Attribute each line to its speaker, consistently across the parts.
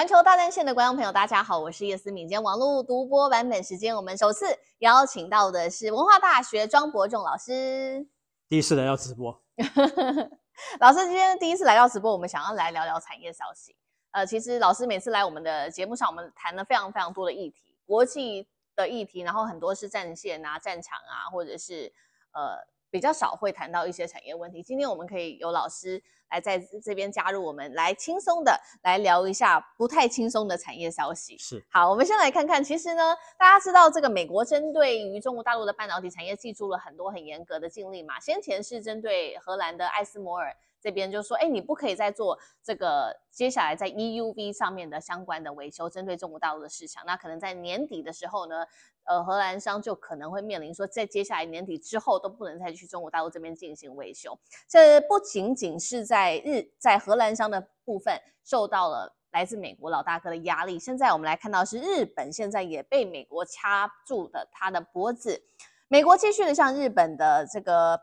Speaker 1: 环球大战线的观众朋友，大家好，我是叶思敏。今天网络独播版本时间，我们首次邀请到的是文化大学庄博仲老师。
Speaker 2: 第一次来要直播，
Speaker 1: 老师今天第一次来到直播，我们想要来聊聊产业消息。呃，其实老师每次来我们的节目上，我们谈了非常非常多的议题，国际的议题，然后很多是战线啊、战场啊，或者是呃。比较少会谈到一些产业问题，今天我们可以有老师来在这边加入我们，来轻松的来聊一下不太轻松的产业消息。是，好，我们先来看看，其实呢，大家知道这个美国针对于中国大陆的半导体产业祭出了很多很严格的禁令嘛，先前是针对荷兰的艾斯摩尔。这边就说，哎，你不可以再做这个，接下来在 e u v 上面的相关的维修，针对中国大陆的市场，那可能在年底的时候呢，呃，荷兰商就可能会面临说，在接下来年底之后都不能再去中国大陆这边进行维修。这不仅仅是在日，在荷兰商的部分受到了来自美国老大哥的压力，现在我们来看到是日本现在也被美国掐住了他的脖子，美国继续的向日本的这个。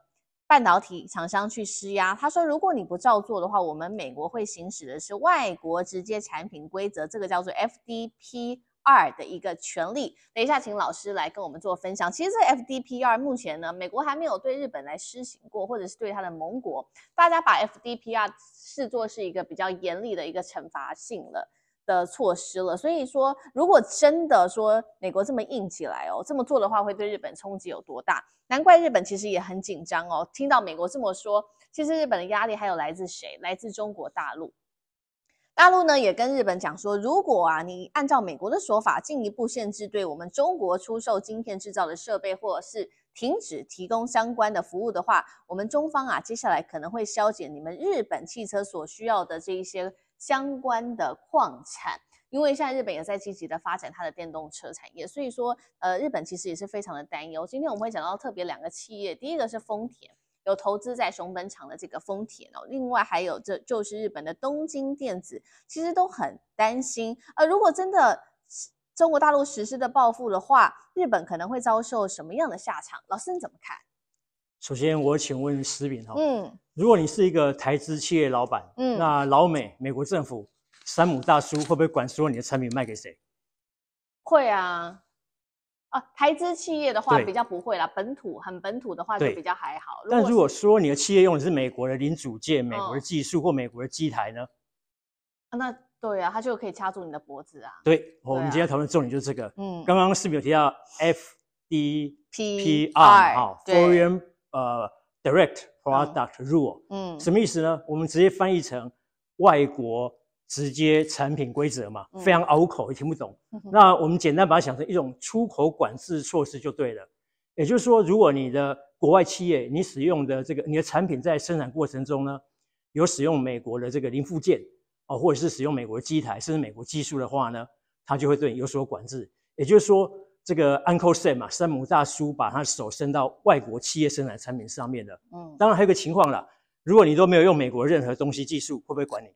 Speaker 1: 半导体厂商去施压，他说：“如果你不照做的话，我们美国会行使的是外国直接产品规则，这个叫做 FDPR 的一个权利。”等一下，请老师来跟我们做分享。其实这 FDPR 目前呢，美国还没有对日本来施行过，或者是对它的盟国，大家把 FDPR 视作是一个比较严厉的一个惩罚性了。的措施了，所以说，如果真的说美国这么硬起来哦，这么做的话，会对日本冲击有多大？难怪日本其实也很紧张哦。听到美国这么说，其实日本的压力还有来自谁？来自中国大陆。大陆呢也跟日本讲说，如果啊你按照美国的说法，进一步限制对我们中国出售晶片制造的设备，或者是停止提供相关的服务的话，我们中方啊接下来可能会削减你们日本汽车所需要的这一些。相关的矿产，因为现在日本也在积极的发展它的电动车产业，所以说，呃，日本其实也是非常的担忧。今天我们会讲到特别两个企业，第一个是丰田，有投资在熊本厂的这个丰田哦，另外还有这就是日本的东京电子，其实都很担心。呃，如果真的中国大陆实施的报复的话，日本可能会遭受什么样的下场？老师你怎么看？
Speaker 2: 首先我请问石敏哈，嗯。如果你是一个台资企业老板，嗯，那老美美国政府，山姆大叔会不会管说你的产品卖给谁？
Speaker 1: 会啊，啊，台资企业的话比较不会啦，本土很本土的话就比较还好。但如果
Speaker 2: 说你的企业用的是美国的零组件、美国的技术或美国的机台呢？
Speaker 1: 那对啊，他就可以掐住你的脖子啊。
Speaker 2: 对，我们今天讨论重点就是这个。嗯，刚刚是不是有提到 F D
Speaker 1: P R 啊 Foreign
Speaker 2: 呃 Direct。Product Rule，嗯，什么意思呢？我们直接翻译成外国直接产品规则嘛，非常拗口，也听不懂。那我们简单把它想成一种出口管制措施就对了。也就是说，如果你的国外企业，你使用的这个你的产品在生产过程中呢，有使用美国的这个零附件啊，或者是使用美国的机台，甚至美国技术的话呢，它就会对你有所管制。也就是说。这个 Uncle Sam 嘛，山姆大叔把他手伸到外国企业生产产品上面的。嗯，当然还有个情况啦，如果你都没有用美国任何东西技术，会不会管你？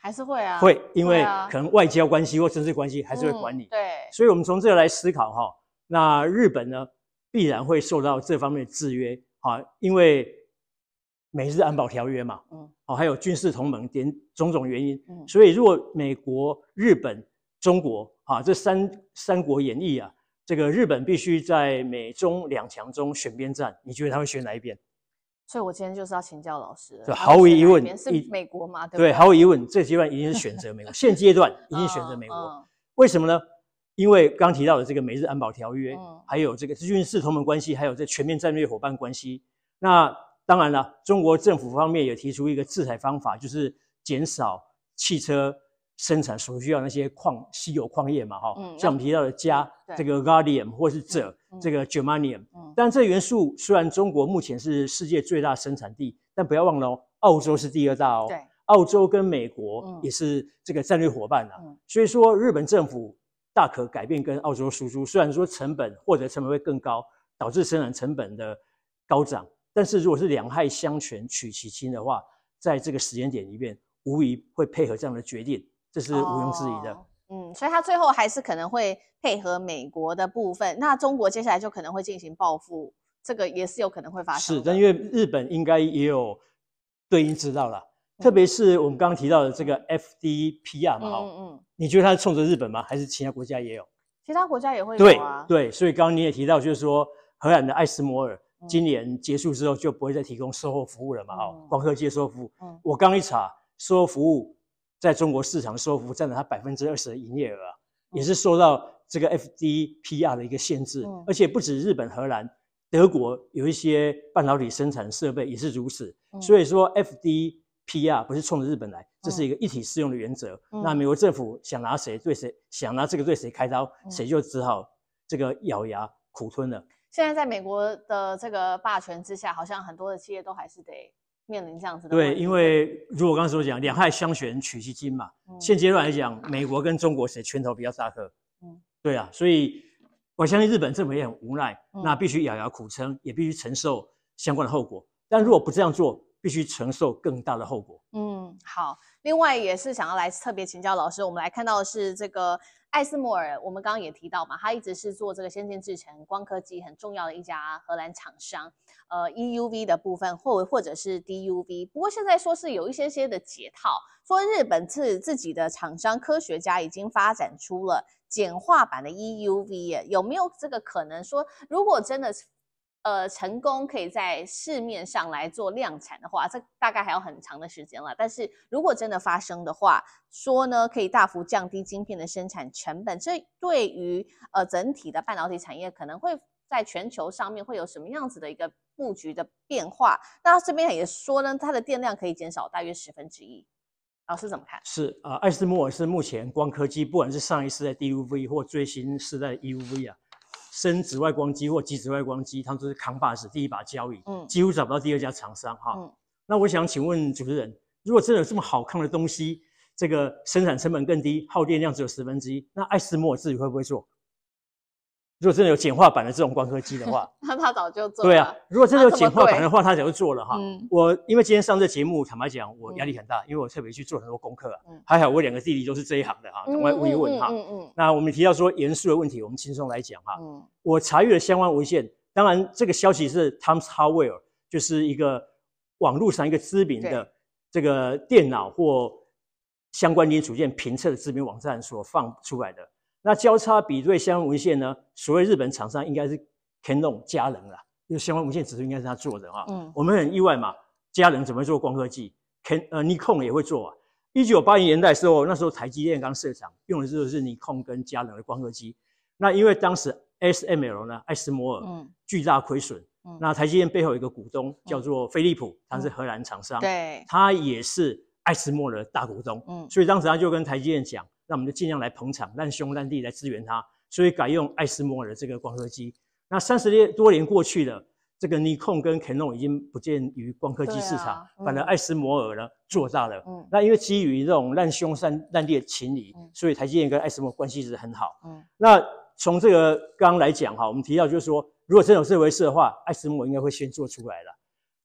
Speaker 1: 还是会啊。会，
Speaker 2: 因为可能外交关系或政治关系，还是会管你。对。所以我们从这来思考哈，那日本呢，必然会受到这方面的制约啊，因为美日安保条约嘛，嗯，哦，还有军事同盟，等种种原因。嗯。所以如果美国、日本。中国啊，这三《三国演义》啊，这个日本必须在美中两强中选边站，你觉得他会选哪一边？
Speaker 1: 所以，我今天就是要请教老师。就毫无疑问，是美国嘛？对，毫
Speaker 2: 无疑问，这阶段一定是选择美国。现阶段一定选择美国，为什么呢？因为刚提到的这个美日安保条约，还有这个军事同盟关系，还有这全面战略伙伴关系。那当然了，中国政府方面也提出一个制裁方法，就是减少汽车。生产所需要那些矿稀有矿业嘛，哈，像我们提到的镓，这个 gadium 或是锗，这个 germanium。但这元素虽然中国目前是世界最大生产地，但不要忘了哦，澳洲是第二大哦。对。澳洲跟美国也是这个战略伙伴呐。所以说，日本政府大可改变跟澳洲输出，虽然说成本或者成本会更高，导致生产成本的高涨。但是如果是两害相权取其轻的话，在这个时间点里面，无疑会配合这样的决定。这是毋庸置疑的。
Speaker 1: 嗯，所以他最后还是可能会配合美国的部分，那中国接下来就可能会进行报复，这个也是有可能会发生。
Speaker 2: 是，但因为日本应该也有对应知道了，特别是我们刚刚提到的这个 F D P R 嘛，嗯嗯，你觉得他是冲着日本吗？还是其他国家也有？
Speaker 1: 其他国家也会有。对
Speaker 2: 对，所以刚刚你也提到，就是说，荷兰的艾斯摩尔今年结束之后就不会再提供售后服务了嘛？好，光刻和售后服务，我刚一查售后服务。在中国市场，收复占了它百分之二十的营业额，也是受到这个 F D P R 的一个限制，而且不止日本、荷兰、德国有一些半导体生产设备也是如此。所以说，F D P R 不是冲着日本来，这是一个一体适用的原则。那美国政府想拿谁对谁，想拿这个对谁开刀，谁就只好这个咬牙苦吞了。
Speaker 1: 现在在美国的这个霸权之下，好像很多的企业都还是得。面临这样子对，因
Speaker 2: 为如果刚才所讲两害相权取其轻嘛，现阶段来讲，美国跟中国谁拳头比较大个？嗯，对啊，所以我相信日本政府也很无奈，那必须咬牙苦撑，也必须承受相关的后果。但如果不这样做，必须承受更大的后果。
Speaker 1: 嗯。好，另外也是想要来特别请教老师，我们来看到的是这个艾斯摩尔，我们刚刚也提到嘛，他一直是做这个先进制程光刻机很重要的一家荷兰厂商，呃，EUV 的部分或或者是 DUV，不过现在说是有一些些的解套，说日本自自己的厂商科学家已经发展出了简化版的 EUV，有没有这个可能？说如果真的是。呃，成功可以在市面上来做量产的话，这大概还要很长的时间了。但是，如果真的发生的话，说呢，可以大幅降低晶片的生产成本，这对于呃整体的半导体产业可能会在全球上面会有什么样子的一个布局的变化？那这边也说呢，它的电量可以减少大约十分之一。老师怎么看？是
Speaker 2: 啊，爱思摩尔是目前光科技，不管是上一代 DUV 或最新世代 UV 啊。深紫外光机或极紫外光机，他们都是扛把子，第一把交椅，嗯，几乎找不到第二家厂商哈。那我想请问主持人，如果真的有这么好看的东西，这个生产成本更低，耗电量只有十分之一，那爱斯墨自己会不会做？如果真的有简化版的这种光刻机的话，
Speaker 1: 那他早就做了。对啊，如果真的有简化版的话，
Speaker 2: 他早就做了哈。我因为今天上这节目，坦白讲我压力很大，因为我特别去做很多功课啊。还好我两个弟弟都是这一行的哈，赶快问一问哈。嗯嗯。那我们提到说严肃的问题，我们轻松来讲哈。嗯。我查阅了相关文献，当然这个消息是 Times Hardware，就是一个网络上一个知名的这个电脑或相关零组件评测的知名网站所放出来的。那交叉比对相关文献呢？所谓日本厂商应该是 c a n o n 佳能啦，因为相关文献指数应该是他做的啊。嗯，我们很意外嘛，佳能怎么做光刻机 c a n 呃，尼控也会做啊。一九八零年代时候，那时候台积电刚设厂，用的是是尼控跟佳能的光刻机。那因为当时 SML 呢，艾斯摩尔，嗯，巨大亏损。嗯，那台积电背后有一个股东叫做飞利浦，他是荷兰厂商，对，他也是艾斯摩尔大股东。嗯，所以当时他就跟台积电讲。那我们就尽量来捧场，让兄让弟来支援他，所以改用爱斯摩尔这个光刻机。那三十多年过去了，这个尼控跟 Canon 已经不见于光刻机市场，反而爱斯摩尔呢做大了。那因为基于这种让兄让弟的情谊，所以台积电跟爱斯摩关系是很好。那从这个刚刚来讲哈，我们提到就是说，如果真有这回事的话，爱斯摩应该会先做出来了。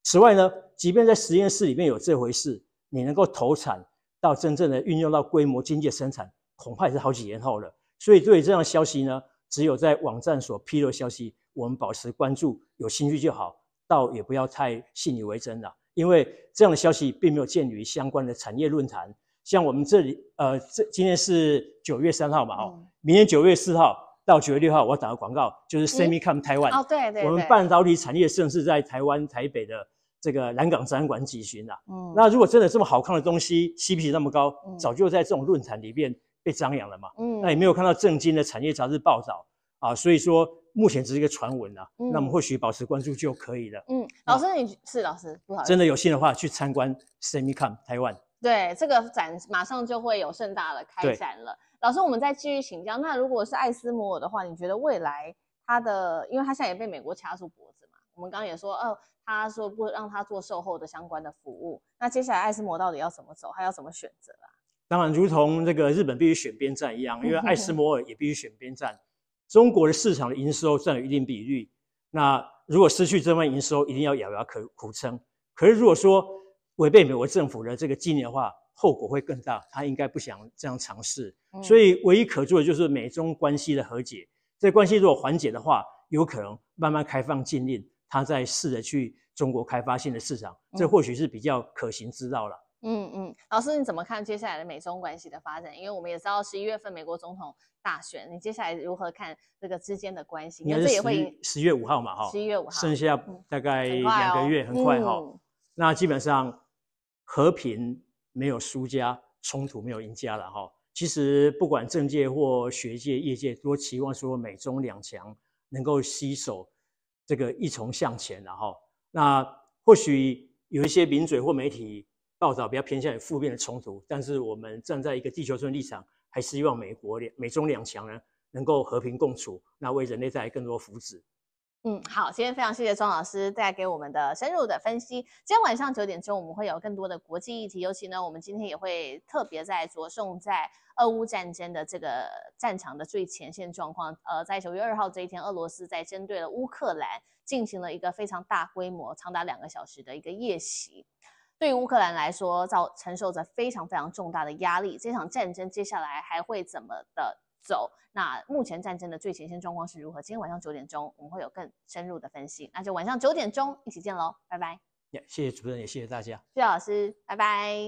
Speaker 2: 此外呢，即便在实验室里面有这回事，你能够投产？到真正的运用到规模经济生产，恐怕也是好几年后了。所以对于这样的消息呢，只有在网站所披露消息，我们保持关注，有兴趣就好，倒也不要太信以为真了。因为这样的消息并没有见于相关的产业论坛。像我们这里，呃，这今天是九月三号嘛，哦，明年九月四号到九月六号，我要打个广告，就是 semi c 看台湾哦，对对，我们半导体产业甚至在台湾台北的。这个蓝港展馆集训啊，嗯，那如果真的这么好看的东西，p 皮那么高，早就在这种论坛里面被张扬了嘛，嗯，那也没有看到正经的产业杂志报道啊，所以说目前只是一个传闻啊，那们或许保持关注就可以了。
Speaker 1: 嗯，老师你是老师，真的
Speaker 2: 有幸的话去参观 SemiCom 台湾，
Speaker 1: 对，这个展马上就会有盛大的开展了。老师，我们再继续请教，那如果是艾斯摩尔的话，你觉得未来它的，因为它现在也被美国掐住脖子嘛，我们刚刚也说，呃。他说不让他做售后的相关的服务，那接下来艾斯摩到底要怎么走？他要怎么选择啊？
Speaker 2: 当然，如同这个日本必须选边站一样，因为艾斯 摩尔也必须选边站。中国的市场的营收占有一定比率，那如果失去这份营收，一定要咬牙苦苦撑。可是如果说违背美国政府的这个纪念的话，后果会更大。他应该不想这样尝试，所以唯一可做的就是美中关系的和解。这关系如果缓解的话，有可能慢慢开放禁令。他在试着去中国开发新的市场，这或许是比较可行之道了。
Speaker 1: 嗯嗯，老师你怎么看接下来的美中关系的发展？因为我们也知道十一月份美国总统大选，你接下来如何看这个之间的关系？也是十
Speaker 2: 十月五号嘛，哈，十一月五号，剩下大概两个月，很快哈。那基本上和平没有输家，冲突没有赢家了哈。其实不管政界或学界、业界，都期望说美中两强能够携手。这个一重向前，然后那或许有一些名嘴或媒体报道比较偏向于负面的冲突，但是我们站在一个地球村立场，还是希望美国美中两强呢能够和平共处，那为人类带来更多福祉。
Speaker 1: 嗯，好，今天非常谢谢庄老师带给我们的深入的分析。今天晚上九点钟，我们会有更多的国际议题，尤其呢，我们今天也会特别在着重在俄乌战争的这个战场的最前线状况。呃，在九月二号这一天，俄罗斯在针对了乌克兰进行了一个非常大规模、长达两个小时的一个夜袭，对于乌克兰来说，造承受着非常非常重大的压力。这场战争接下来还会怎么的？走，那目前战争的最前线状况是如何？今天晚上九点钟，我们会有更深入的分析。那就晚上九点钟一起见喽，拜拜。
Speaker 2: 谢谢主持人，也谢谢大家，
Speaker 1: 谢谢老师，拜拜。